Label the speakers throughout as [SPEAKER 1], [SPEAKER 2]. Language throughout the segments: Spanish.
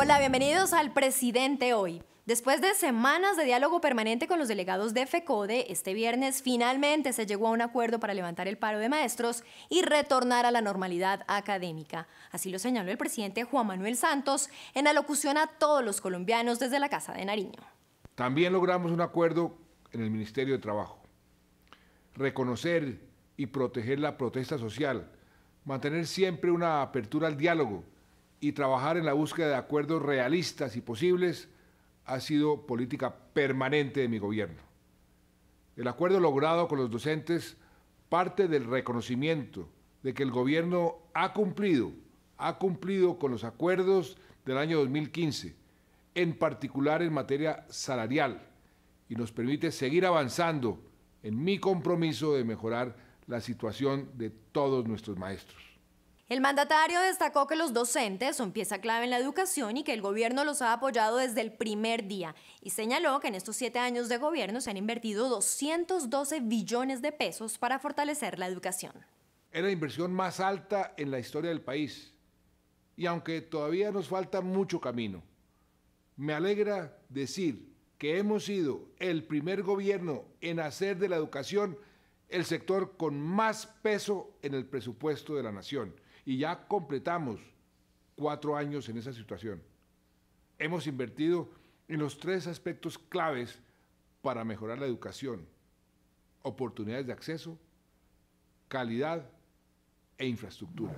[SPEAKER 1] Hola, bienvenidos al Presidente Hoy. Después de semanas de diálogo permanente con los delegados de FECODE, este viernes finalmente se llegó a un acuerdo para levantar el paro de maestros y retornar a la normalidad académica. Así lo señaló el presidente Juan Manuel Santos en alocución a todos los colombianos desde la Casa de Nariño.
[SPEAKER 2] También logramos un acuerdo en el Ministerio de Trabajo. Reconocer y proteger la protesta social, mantener siempre una apertura al diálogo y trabajar en la búsqueda de acuerdos realistas y posibles ha sido política permanente de mi gobierno. El acuerdo logrado con los docentes parte del reconocimiento de que el gobierno ha cumplido, ha cumplido con los acuerdos del año 2015, en particular en materia salarial, y nos permite seguir avanzando en mi compromiso de mejorar la situación de todos nuestros maestros.
[SPEAKER 1] El mandatario destacó que los docentes son pieza clave en la educación y que el gobierno los ha apoyado desde el primer día y señaló que en estos siete años de gobierno se han invertido 212 billones de pesos para fortalecer la educación.
[SPEAKER 2] Es la inversión más alta en la historia del país y aunque todavía nos falta mucho camino, me alegra decir que hemos sido el primer gobierno en hacer de la educación el sector con más peso en el presupuesto de la nación y ya completamos cuatro años en esa situación. Hemos invertido en los tres aspectos claves para mejorar la educación, oportunidades de acceso, calidad e infraestructura.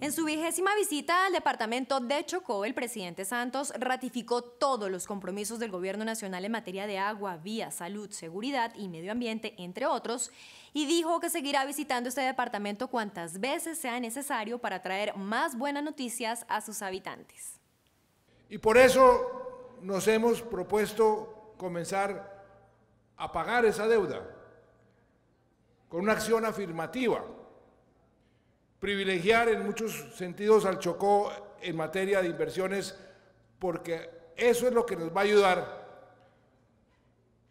[SPEAKER 1] En su vigésima visita al departamento de Chocó, el presidente Santos ratificó todos los compromisos del gobierno nacional en materia de agua, vía, salud, seguridad y medio ambiente, entre otros, y dijo que seguirá visitando este departamento cuantas veces sea necesario para traer más buenas noticias a sus habitantes.
[SPEAKER 2] Y por eso nos hemos propuesto comenzar a pagar esa deuda con una acción afirmativa privilegiar en muchos sentidos al Chocó en materia de inversiones, porque eso es lo que nos va a ayudar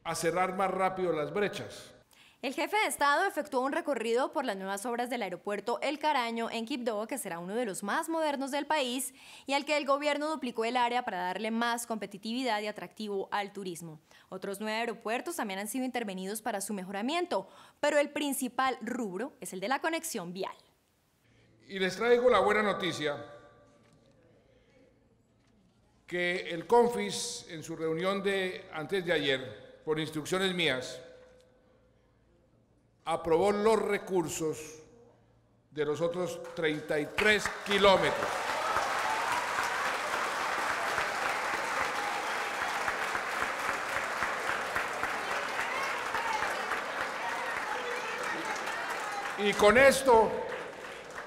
[SPEAKER 2] a cerrar más rápido las brechas.
[SPEAKER 1] El jefe de Estado efectuó un recorrido por las nuevas obras del aeropuerto El Caraño en Quibdó, que será uno de los más modernos del país y al que el gobierno duplicó el área para darle más competitividad y atractivo al turismo. Otros nueve aeropuertos también han sido intervenidos para su mejoramiento, pero el principal rubro es el de la conexión vial.
[SPEAKER 2] Y les traigo la buena noticia que el CONFIS en su reunión de antes de ayer, por instrucciones mías, aprobó los recursos de los otros 33 kilómetros. Y con esto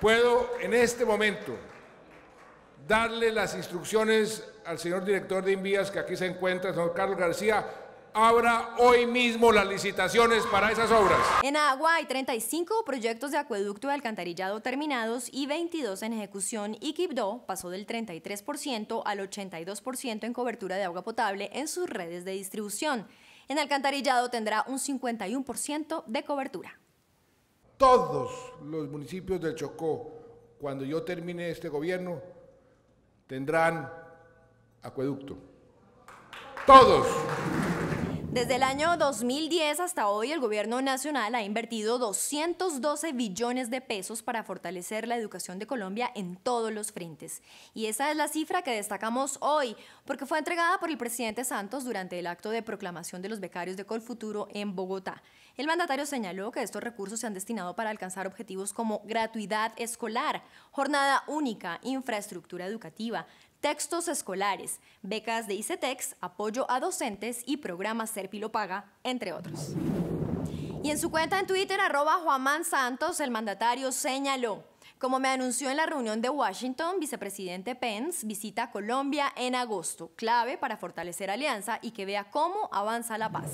[SPEAKER 2] Puedo en este momento darle las instrucciones al señor director de Invías que aquí se encuentra, señor Carlos García, abra hoy mismo las licitaciones para esas obras.
[SPEAKER 1] En agua hay 35 proyectos de acueducto y alcantarillado terminados y 22 en ejecución y pasó del 33% al 82% en cobertura de agua potable en sus redes de distribución. En alcantarillado tendrá un 51% de cobertura
[SPEAKER 2] todos los municipios del Chocó, cuando yo termine este gobierno, tendrán acueducto. Todos.
[SPEAKER 1] Desde el año 2010 hasta hoy, el gobierno nacional ha invertido 212 billones de pesos para fortalecer la educación de Colombia en todos los frentes. Y esa es la cifra que destacamos hoy, porque fue entregada por el presidente Santos durante el acto de proclamación de los becarios de Colfuturo en Bogotá. El mandatario señaló que estos recursos se han destinado para alcanzar objetivos como gratuidad escolar, jornada única, infraestructura educativa, textos escolares, becas de ICETEX, apoyo a docentes y programas Serpilopaga, entre otros. Y en su cuenta en Twitter, arroba Santos, el mandatario señaló, como me anunció en la reunión de Washington, vicepresidente Pence visita Colombia en agosto, clave para fortalecer alianza y que vea cómo avanza la paz.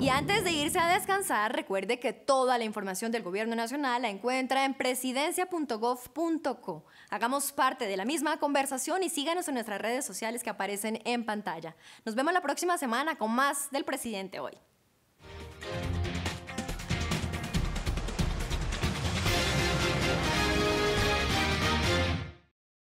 [SPEAKER 1] Y antes de irse a descansar, recuerde que toda la información del Gobierno Nacional la encuentra en presidencia.gov.co. Hagamos parte de la misma conversación y síganos en nuestras redes sociales que aparecen en pantalla. Nos vemos la próxima semana con más del presidente hoy.